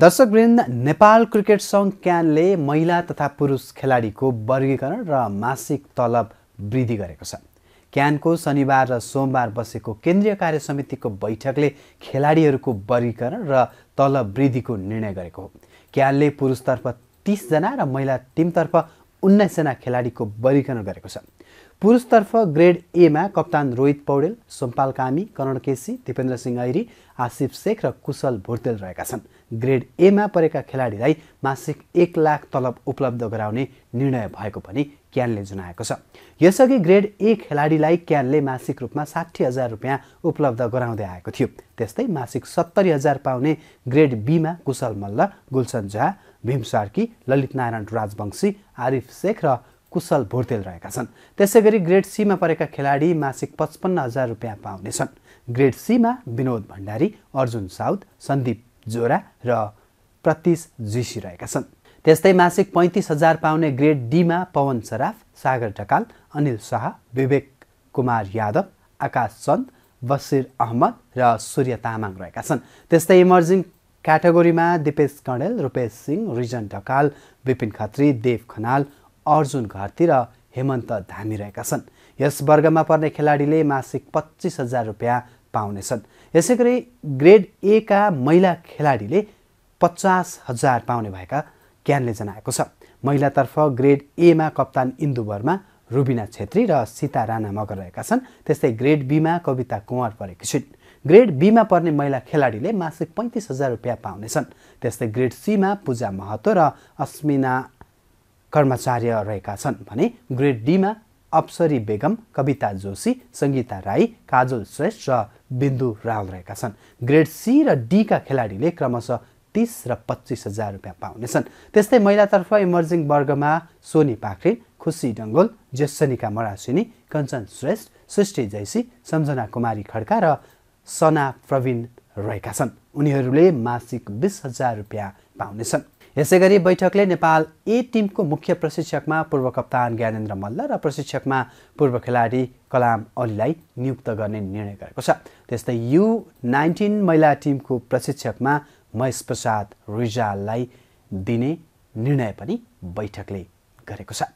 दर्शकवृन्द Nepal cricket सङ्घ क्यानले महिला तथा पुरुष खेलाडीको वर्गीकरण र मासिक तलब वृद्धि गरेको छ क्यानको शनिबार र सोमबार बसेको केन्द्रीय कार्य समितिको बैठकले खेलाडीहरूको वर्गीकरण र तलब वृद्धिको निर्णय गरेको हो क्यानले पुरुषतर्फ तिसजना र महिला टिमतर्फ उन्नाइसजना खेलाडीको वर्गीकरण गरेको छ पुरुषतर्फ ग्रेड एमा कप्तान रोहित पौडेल सोमपाल कामी करण केसी दिपेन्द्र सिंह ऐरी आसिफ शेख र कुशल भोर्तेल रहेका छन् ग्रेड एमा परेका खेलाडीलाई मासिक एक लाख तलब उपलब्ध गराउने निर्णय भएको पनि क्यानले जनाएको छ यसअघि ग्रेड ए खेलाडीलाई क्यानले मासिक रूपमा साठी हजार रुपियाँ उपलब्ध गराउँदै आएको थियो त्यस्तै मासिक सत्तरी हजार पाउने ग्रेड बीमा कुशल मल्ल गुलसन झा भीम सार्की ललित नारायण राजवंशी आरिफ शेख र कुशल भोर्तेल रहेका छन् त्यसै गरी ग्रेड सीमा परेका खेलाडी मासिक पचपन्न हजार रुपियाँ पाउनेछन् ग्रेड सीमा विनोद भण्डारी अर्जुन साउद सन्दीप जोरा र प्रतिश जोशी रहेका छन् त्यस्तै मासिक पैँतिस हजार पाउने ग्रेड डीमा पवन सराफ सागर ढकाल अनिल शाह विवेक कुमार यादव आकाश चन्द बसिर अहमद र सूर्य तामाङ रहेका छन् त्यस्तै इमर्जिङ क्याटेगोरीमा दिपेश कणेल रूपेश सिंह रिजन ढकाल विपिन खत्री देव खनाल अर्जुन घरती हेमंत हेमन्त धामिरहेका छन् यस वर्गमा पर्ने खेलाडीले मासिक पच्चिस हजार रुपियाँ पाउनेछन् यसै गरी ग्रेड एका महिला खेलाडीले पचास हजार पाउने भएका ज्ञानले जनाएको छ महिलातर्फ ग्रेड एमा कप्तान इन्दु वर्मा रुबिना छेत्री र सीता राणा मगर रहेका छन् त्यस्तै ग्रेड बीमा कविता कुँवर परेकी छिन् ग्रेड बीमा पर्ने महिला खेलाडीले मासिक पैँतिस हजार रुपियाँ पाउनेछन् त्यस्तै ग्रेड सीमा पूजा महतो र अस्मिना कर्मचार्य रहेका छन् भने ग्रेड डीमा अप्सरी बेगम कविता जोशी सङ्गीता राई काजल श्रेष्ठ र बिन्दु रावल रहेका छन् ग्रेड सी र डीका खेलाडीले क्रमशः तिस र पच्चिस हजार रुपियाँ पाउनेछन् त्यस्तै महिलातर्फ इमर्जिङ वर्गमा सोनी पाखरिन खुसी डङ्गोल जेसनिका मरासिनी कञ्चन श्रेष्ठ सृष्टि जैसी सम्झना कुमारी खड्का र सना प्रवीण रहेका छन् उनीहरूले मासिक बिस हजार रुपियाँ पाउनेछन् यसै गरी बैठकले नेपाल ए टिमको मुख्य प्रशिक्षकमा पूर्व कप्तान ज्ञानेन्द्र मल्ल र प्रशिक्षकमा पूर्व खेलाडी कलाम अलीलाई नियुक्त गर्ने निर्णय गरेको छ त्यस्तै यु नाइन्टिन महिला टिमको प्रशिक्षकमा महेश प्रसाद रिजाललाई दिने निर्णय पनि बैठकले गरेको छ